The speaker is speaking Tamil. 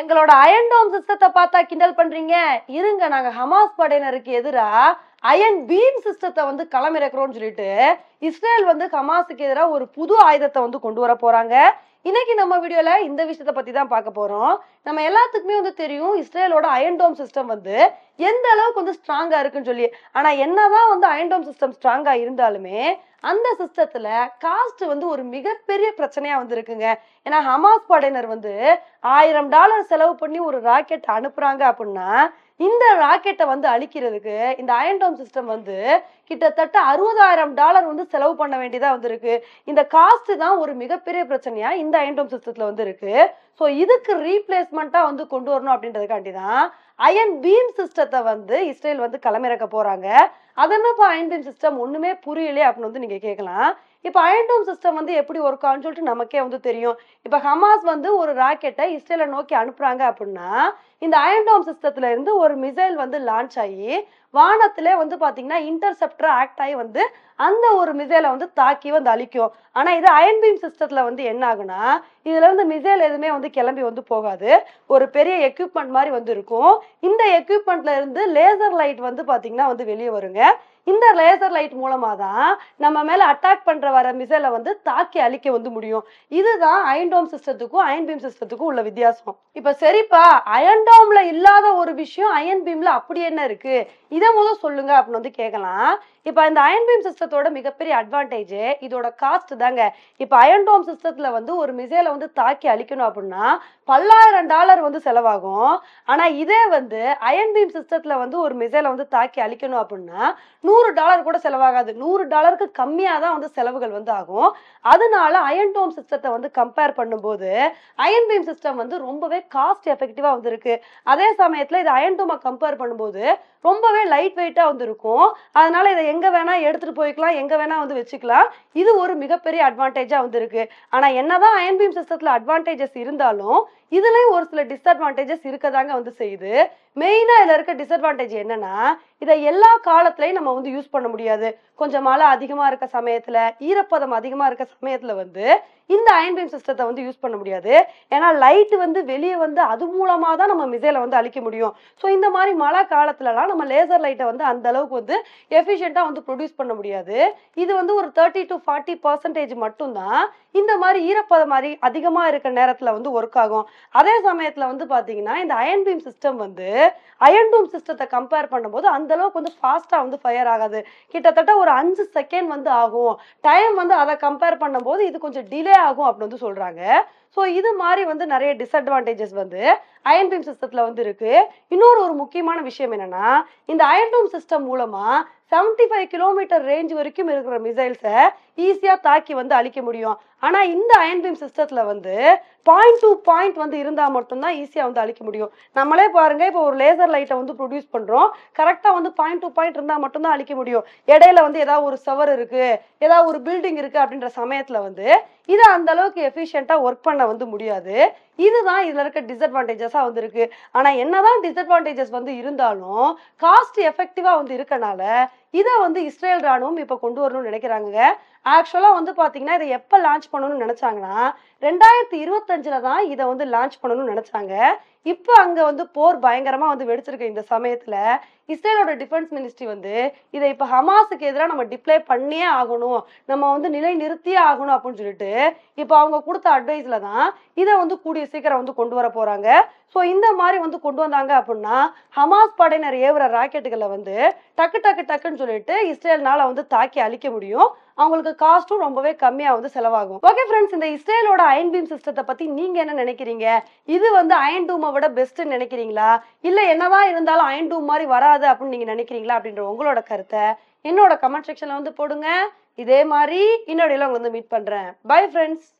எங்களோட அயன்டோம் சிஸ்டத்தை பார்த்தா கிண்டல் பண்றீங்க இருங்க நாங்க ஹமாஸ் படையினருக்கு எதிராக அயன் பீம் சிஸ்டத்தை வந்து களமிறக்கிறோம் சொல்லிட்டு இஸ்ரேல் வந்து ஹமாஸுக்கு எதிராக ஒரு புது ஆயுதத்தை வந்து கொண்டு வர போறாங்க இன்னைக்கு நம்ம வீடியோல இந்த விஷயத்த பத்தி தான் பார்க்க போறோம் நம்ம எல்லாத்துக்குமே வந்து தெரியும் இஸ்ரேலோட அயன்டோம் சிஸ்டம் வந்து எந்த அளவுக்கு வந்து ஸ்ட்ராங்கா இருக்குன்னு சொல்லி ஆனா என்னதான் வந்து அயன்டோம் சிஸ்டம் ஸ்ட்ராங்கா இருந்தாலுமே அந்த சிஸ்டத்துல காஸ்ட் வந்து ஒரு மிகப்பெரிய பிரச்சனையா வந்து இருக்குங்க ஏன்னா ஹமாஸ் படையினர் வந்து ஆயிரம் டாலர் செலவு பண்ணி ஒரு ராக்கெட் அனுப்புறாங்க அப்படின்னா இந்த ராக்கெட்டை வந்து அழிக்கிறதுக்கு இந்த அயன்டோம் சிஸ்டம் வந்து கிட்டத்தட்ட அறுபதாயிரம் டாலர் வந்து செலவு பண்ண வேண்டியதாக வந்து இருக்கு இந்த காஸ்ட் தான் ஒரு மிகப்பெரிய பிரச்சனையா இந்த அயன்டோம் சிஸ்டத்தில் வந்து இருக்கு ஸோ இதுக்கு ரீப்ளேஸ்மெண்ட்டாக வந்து கொண்டு வரணும் அப்படின்றதுக்காண்டி தான் அயன் பீம் சிஸ்டத்தை வந்து இஸ்ரேல் வந்து களமிறக்க போகிறாங்க அது அயன் பீம் சிஸ்டம் ஒன்றுமே புரியலையே அப்படின்னு வந்து நீங்கள் கேட்கலாம் இப்போ அயன்டோம் சிஸ்டம் வந்து எப்படி ஒர்க் ஆகும்னு சொல்லிட்டு நமக்கே வந்து தெரியும் இப்போ ஹமாஸ் வந்து ஒரு ராக்கெட்டை இஸ்ரேலை நோக்கி அனுப்புறாங்க அப்படின்னா இந்த அயன்டோம் சிஸ்டத்துல இருந்து ஒரு மிசைல் வந்து லான்ச் ஆகி வானத்துல வந்து பாத்தீங்கன்னா இன்டர்செப்டர் ஆக்ட் ஆகி வந்து அந்த ஒரு மிசைலை வந்து தாக்கி வந்து அழிக்கும் ஆனா இது அயன் பீம் சிஸ்டத்துல வந்து என்ன ஆகுனா இதுல இருந்து மிசைல் எதுவுமே வந்து கிளம்பி வந்து போகாது ஒரு பெரிய எக்யூப்மெண்ட் மாதிரி வந்து இருக்கும் இந்த எக்யூப்மெண்ட்ல இருந்து லேசர் லைட் வந்து பாத்தீங்கன்னா வந்து வெளியே வருங்க இந்த லேசர் லைட் மூலமாக தான் நம்ம மேலே அட்டாக் பண்ணுற வர மிசைலை வந்து தாக்கி அழிக்க வந்து முடியும் இதுதான் அயன்டோம் சிஸ்டத்துக்கும் அயன் பீம் சிஸ்டத்துக்கும் உள்ள வித்தியாசம் இப்போ சரிப்பா அயன்டோம்ல இல்லாத ஒரு விஷயம் அயன் பீம்ல அப்படி என்ன இருக்கு இதை முதல் சொல்லுங்க அப்படின்னு வந்து கேட்கலாம் இப்போ இந்த அயன் பீம் சிஸ்டத்தோட மிகப்பெரிய அட்வான்டேஜ் இதோட காஸ்ட் தாங்க இப்போ அயன்டோம் சிஸ்டத்தில் வந்து ஒரு மிசைலை வந்து தாக்கி அழிக்கணும் அப்படின்னா பல்லாயிரம் டாலர் வந்து செலவாகும் ஆனால் இதே வந்து அயன் பீம் சிஸ்டத்தில் வந்து ஒரு மிசைலை வந்து தாக்கி அழிக்கணும் அப்படின்னா நூறு டாலர் கூட செலவாகாது நூறு டாலருக்கு கம்மியாக தான் வந்து செலவுகள் வந்து ஆகும் அதனால அயன் டோம் சிஸ்டத்தை வந்து கம்பேர் பண்ணும்போது அயன் பீம் சிஸ்டம் வந்து ரொம்பவே காஸ்ட் எஃபெக்டிவாக வந்துருக்கு அதே சமயத்தில் இது அயன் டோமை கம்பேர் பண்ணும்போது ரொம்பவே லைட் வெயிட்டாக வந்துருக்கும் அதனால இதை எங்கே வேணால் எடுத்துகிட்டு போய்க்கலாம் எங்கே வேணால் வந்து வச்சுக்கலாம் இது ஒரு மிகப்பெரிய அட்வான்டேஜாக வந்துருக்கு ஆனால் ஆனால் என்னதான் அயன் பீம் சிஸ்டத்தில் அட்வான்டேஜஸ் இருந்தாலும் இதுலேயும் ஒரு சில டிஸ்அட்வான்டேஜஸ் இருக்கதாங்க வந்து செய்யுது மெயினாக இதில் இருக்க டிஸ்அட்வான்டேஜ் என்னென்னா இதை எல்லா காலத்துலேயும் நம்ம வந்து வந்து யூஸ் பண்ண முடியாது கொஞ்சம் மழை அதிகமாக இருக்க சமயத்தில் ஈரப்பதம் அதிகமாக இருக்க சமயத்தில் வந்து இந்த அயன் பீம் சிஸ்டத்தை வந்து யூஸ் பண்ண முடியாது ஏன்னா லைட் வந்து வெளியே வந்து அது மூலமாக தான் நம்ம மிசையில் வந்து அழிக்க முடியும் ஸோ இந்த மாதிரி மழை காலத்துலலாம் நம்ம லேசர் லைட்டை வந்து அந்த அளவுக்கு வந்து எஃபிஷியண்ட்டாக வந்து ப்ரொடியூஸ் பண்ண முடியாது இது வந்து ஒரு தேர்ட்டி டு ஃபார்ட்டி பர்சன்டேஜ் மட்டும்தான் இந்த மாதிரி ஈரப்பதம் மாதிரி அதிகமாக இருக்கிற நேரத்தில் வந்து ஒர்க் ஆகும் அதே சமயத்தில் வந்து பார்த்தீங்கன்னா இந்த அயன் பீம் சிஸ்டம் வந்து அயன் பீம் சிஸ்டத்தை கம்பேர் பண்ணும்போது அந்தளவுக்கு வந்து ஃபாஸ்ட்டாக வந்து ஃபயர் ஆகாது கிட்டத்தட்ட ஒரு அஞ்சு செகண்ட் வந்து ஆகும் டைம் வந்து அதை கம்பேர் பண்ணும்போது இது கொஞ்சம் டிலே ஆகும் அப்படின்னு வந்து சொல்கிறாங்க ஸோ இது மாதிரி வந்து நிறைய டிஸ்அட்வான்டேஜஸ் வந்து அயன் பீம் சிஸ்டத்தில் வந்து இருக்குது இன்னொரு ஒரு முக்கியமான விஷயம் என்னென்னா இந்த அயன் பீம் சிஸ்டம் மூலமாக செவன்டி ஃபைவ் கிலோமீட்டர் ரேஞ்ச் வரைக்கும் இருக்கிற மிசைல்ஸை ஈஸியாக தாக்கி வந்து அழிக்க முடியும் ஆனால் இந்த அயன் பீம் சிஸ்டத்தில் வந்து பாயிண்ட் டு பாயிண்ட் வந்து இருந்தால் மட்டும்தான் ஈஸியாக வந்து அழிக்க முடியும் நம்மளே பாருங்கள் இப்போ ஒரு லேசர் லைட்டை வந்து ப்ரொடியூஸ் பண்ணுறோம் கரெக்டாக வந்து பாயிண்ட் டு பாயிண்ட் இருந்தால் மட்டும்தான் அழிக்க முடியும் இடையில வந்து ஏதாவது ஒரு சவர் இருக்குது ஏதாவது ஒரு பில்டிங் இருக்குது அப்படின்ற சமயத்தில் வந்து இதை அந்த அளவுக்கு எஃபிஷியண்ட்டாக ஒர்க் பண்ண வந்து முடியாது இதுதான் இதில் இருக்க டிஸ்அட்வான்டேஜஸாக வந்து இருக்குது ஆனால் என்னதான் டிஸ்அட்வான்டேஜஸ் வந்து இருந்தாலும் காஸ்ட் எஃபெக்டிவாக வந்து இருக்கனால இதை வந்து இஸ்ரேல் ராணுவம் இப்போ கொண்டு வரணும்னு நினைக்கிறாங்க ஆக்சுவலாக வந்து பார்த்தீங்கன்னா இதை எப்போ லான்ச் பண்ணணும்னு நினச்சாங்கன்னா ரெண்டாயிரத்தி இருபத்தஞ்சில் தான் இதை வந்து லான்ச் பண்ணணும்னு நினச்சாங்க இப்போ அங்கே வந்து போர் பயங்கரமாக வந்து வெடிச்சிருக்கு இந்த சமயத்தில் இஸ்ரேலோட டிஃபென்ஸ் மினிஸ்ட்ரி வந்து இதை இப்போ ஹமாஸுக்கு எதிராக நம்ம டிப்ளை பண்ணியே ஆகணும் நம்ம வந்து நிலை நிறுத்தியே ஆகணும் அப்படின்னு சொல்லிட்டு இப்போ அவங்க கொடுத்த அட்வைஸில் தான் இதை வந்து கூடிய சீக்கிரம் வந்து கொண்டு வர போகிறாங்க ஸோ இந்த மாதிரி வந்து கொண்டு வந்தாங்க அப்படின்னா ஹமாஸ் படையினர் ஏவுற ராக்கெட்டுகளை வந்து டக்கு டக்கு டக்குன்னு சொல்லிட்டு இஸ்ரேல்னால வந்து தாக்கி அழிக்க முடியும் அவங்களுக்கு காஸ்ட்டும் ரொம்பவே கம்மியாக வந்து செலவாகும் ஓகே ஃப்ரெண்ட்ஸ் இந்த இஸ்ரேலோட அயன் பீம் சிஸ்டத்தை பற்றி நீங்கள் என்ன நினைக்கிறீங்க இது வந்து அயன் டூமை விட பெஸ்ட்டுன்னு நினைக்கிறீங்களா இல்லை என்னதான் இருந்தாலும் அயன் டூம் மாதிரி வராது அப்படின்னு நீங்கள் நினைக்கிறீங்களா அப்படின்ற உங்களோட கருத்தை என்னோட கமெண்ட் செக்ஷனில் வந்து போடுங்க இதே மாதிரி இன்னொடையில உங்களை வந்து மீட் பண்ணுறேன் பை ஃப்ரெண்ட்ஸ்